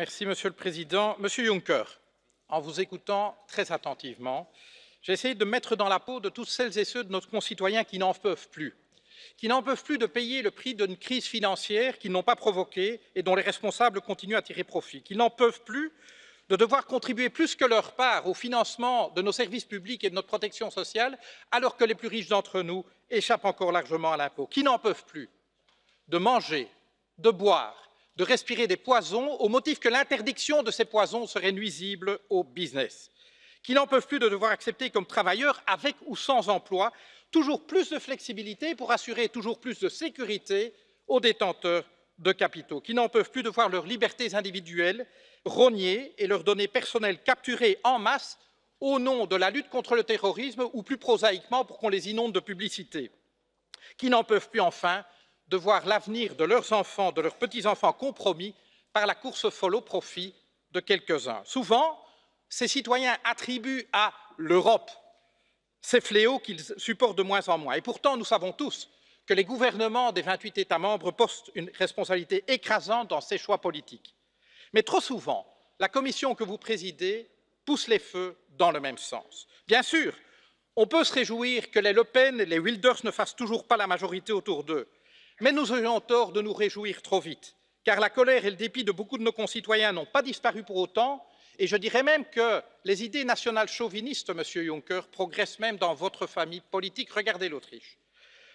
Merci, Monsieur le Président. Monsieur Juncker, en vous écoutant très attentivement, j'ai essayé de mettre dans la peau de toutes celles et ceux de nos concitoyens qui n'en peuvent plus, qui n'en peuvent plus de payer le prix d'une crise financière qu'ils n'ont pas provoquée et dont les responsables continuent à tirer profit, qui n'en peuvent plus de devoir contribuer plus que leur part au financement de nos services publics et de notre protection sociale, alors que les plus riches d'entre nous échappent encore largement à l'impôt, qui n'en peuvent plus de manger, de boire de respirer des poisons au motif que l'interdiction de ces poisons serait nuisible au business, qui n'en peuvent plus de devoir accepter comme travailleurs, avec ou sans emploi, toujours plus de flexibilité pour assurer toujours plus de sécurité aux détenteurs de capitaux, qui n'en peuvent plus de voir leurs libertés individuelles rognées et leurs données personnelles capturées en masse au nom de la lutte contre le terrorisme ou plus prosaïquement pour qu'on les inonde de publicité, qui n'en peuvent plus enfin de voir l'avenir de leurs enfants, de leurs petits-enfants compromis par la course folle au profit de quelques-uns. Souvent, ces citoyens attribuent à l'Europe ces fléaux qu'ils supportent de moins en moins. Et pourtant, nous savons tous que les gouvernements des 28 États membres portent une responsabilité écrasante dans ces choix politiques. Mais trop souvent, la commission que vous présidez pousse les feux dans le même sens. Bien sûr, on peut se réjouir que les Le Pen, et les Wilders ne fassent toujours pas la majorité autour d'eux. Mais nous aurions tort de nous réjouir trop vite, car la colère et le dépit de beaucoup de nos concitoyens n'ont pas disparu pour autant, et je dirais même que les idées nationales chauvinistes, Monsieur Juncker, progressent même dans votre famille politique. Regardez l'Autriche.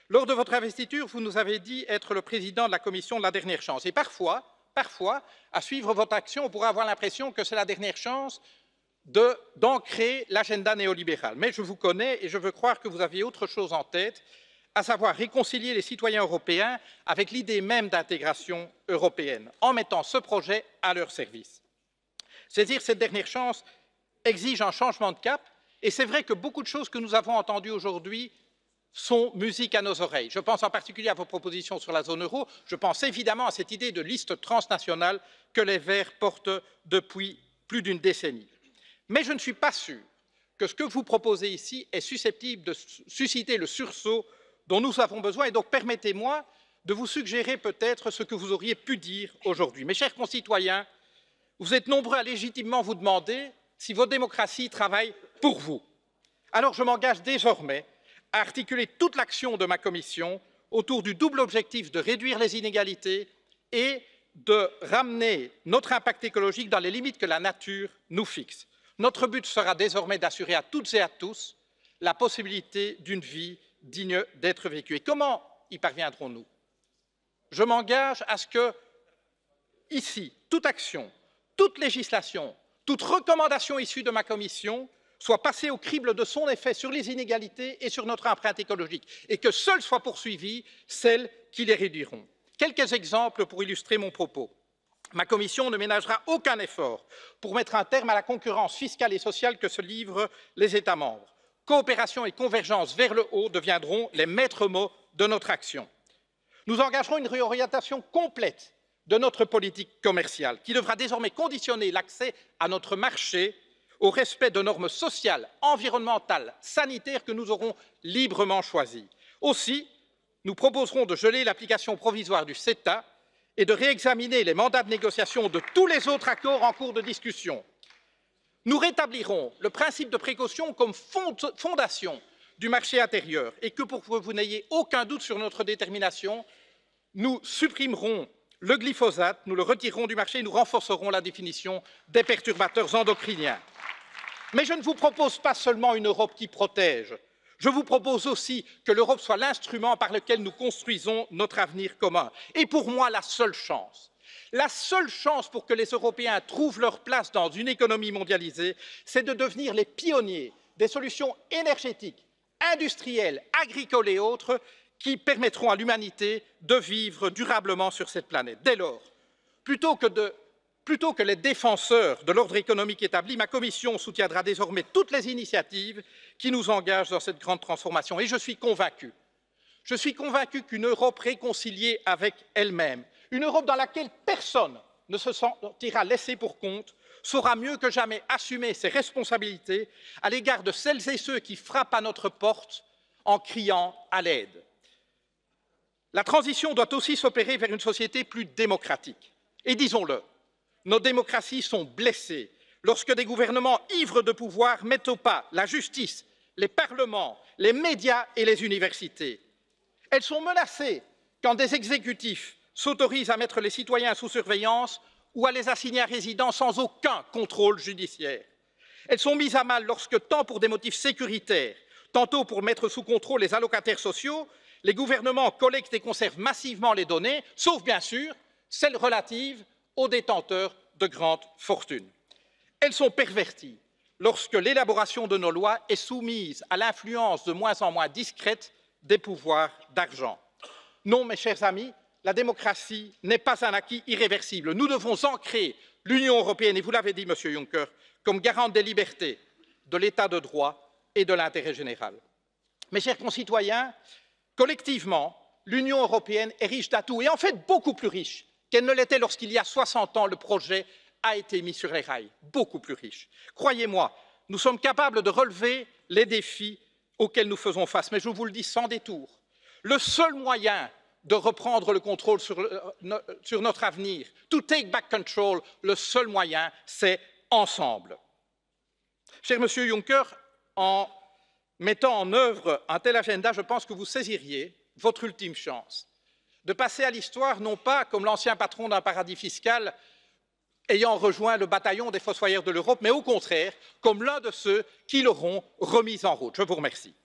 Lors de votre investiture, vous nous avez dit être le président de la commission de la dernière chance. Et parfois, parfois, à suivre votre action, on pourrait avoir l'impression que c'est la dernière chance d'ancrer l'agenda néolibéral. Mais je vous connais et je veux croire que vous aviez autre chose en tête à savoir réconcilier les citoyens européens avec l'idée même d'intégration européenne, en mettant ce projet à leur service. Saisir cette dernière chance exige un changement de cap, et c'est vrai que beaucoup de choses que nous avons entendues aujourd'hui sont musique à nos oreilles. Je pense en particulier à vos propositions sur la zone euro, je pense évidemment à cette idée de liste transnationale que les Verts portent depuis plus d'une décennie. Mais je ne suis pas sûr que ce que vous proposez ici est susceptible de susciter le sursaut dont nous avons besoin. Et donc, permettez-moi de vous suggérer peut-être ce que vous auriez pu dire aujourd'hui. Mes chers concitoyens, vous êtes nombreux à légitimement vous demander si vos démocraties travaillent pour vous. Alors, je m'engage désormais à articuler toute l'action de ma commission autour du double objectif de réduire les inégalités et de ramener notre impact écologique dans les limites que la nature nous fixe. Notre but sera désormais d'assurer à toutes et à tous la possibilité d'une vie digne d'être vécu. Et comment y parviendrons-nous Je m'engage à ce que, ici, toute action, toute législation, toute recommandation issue de ma commission soit passée au crible de son effet sur les inégalités et sur notre empreinte écologique, et que seules soient poursuivies celles qui les réduiront. Quelques exemples pour illustrer mon propos. Ma commission ne ménagera aucun effort pour mettre un terme à la concurrence fiscale et sociale que se livrent les États membres coopération et convergence vers le haut deviendront les maîtres mots de notre action. Nous engagerons une réorientation complète de notre politique commerciale, qui devra désormais conditionner l'accès à notre marché au respect de normes sociales, environnementales, sanitaires que nous aurons librement choisies. Aussi, nous proposerons de geler l'application provisoire du CETA et de réexaminer les mandats de négociation de tous les autres accords en cours de discussion nous rétablirons le principe de précaution comme fondation du marché intérieur et que, pour que vous n'ayez aucun doute sur notre détermination nous supprimerons le glyphosate nous le retirerons du marché et nous renforcerons la définition des perturbateurs endocriniens. mais je ne vous propose pas seulement une europe qui protège je vous propose aussi que l'europe soit l'instrument par lequel nous construisons notre avenir commun et pour moi la seule chance la seule chance pour que les Européens trouvent leur place dans une économie mondialisée, c'est de devenir les pionniers des solutions énergétiques, industrielles, agricoles et autres qui permettront à l'humanité de vivre durablement sur cette planète. Dès lors, plutôt que, que les défenseurs de l'ordre économique établi, ma commission soutiendra désormais toutes les initiatives qui nous engagent dans cette grande transformation. Et je suis convaincu, je suis convaincu qu'une Europe réconciliée avec elle-même, une Europe dans laquelle personne ne se sentira laissé pour compte saura mieux que jamais assumer ses responsabilités à l'égard de celles et ceux qui frappent à notre porte en criant à l'aide. La transition doit aussi s'opérer vers une société plus démocratique. Et disons-le, nos démocraties sont blessées lorsque des gouvernements ivres de pouvoir mettent au pas la justice, les parlements, les médias et les universités. Elles sont menacées quand des exécutifs s'autorisent à mettre les citoyens sous surveillance ou à les assigner à résidence sans aucun contrôle judiciaire. Elles sont mises à mal lorsque, tant pour des motifs sécuritaires, tantôt pour mettre sous contrôle les allocataires sociaux, les gouvernements collectent et conservent massivement les données, sauf bien sûr celles relatives aux détenteurs de grandes fortunes. Elles sont perverties lorsque l'élaboration de nos lois est soumise à l'influence de moins en moins discrète des pouvoirs d'argent. Non, mes chers amis, la démocratie n'est pas un acquis irréversible. Nous devons ancrer l'Union européenne, et vous l'avez dit, Monsieur Juncker, comme garante des libertés, de l'état de droit et de l'intérêt général. Mes chers concitoyens, collectivement, l'Union européenne est riche d'atouts, et en fait beaucoup plus riche qu'elle ne l'était lorsqu'il y a 60 ans le projet a été mis sur les rails, beaucoup plus riche. Croyez-moi, nous sommes capables de relever les défis auxquels nous faisons face, mais je vous le dis sans détour, le seul moyen de reprendre le contrôle euh, sur, notre avenir. To take back control, le seul moyen, c'est ensemble. Cher Monsieur Juncker, en mettant en œuvre un tel agenda, je pense que vous saisiriez votre ultime chance de passer à l'histoire, non pas comme l'ancien patron d'un paradis fiscal ayant rejoint le bataillon des fossoyeurs de l'Europe, mais au contraire comme l'un de ceux qui l'auront remise en route. Je vous remercie.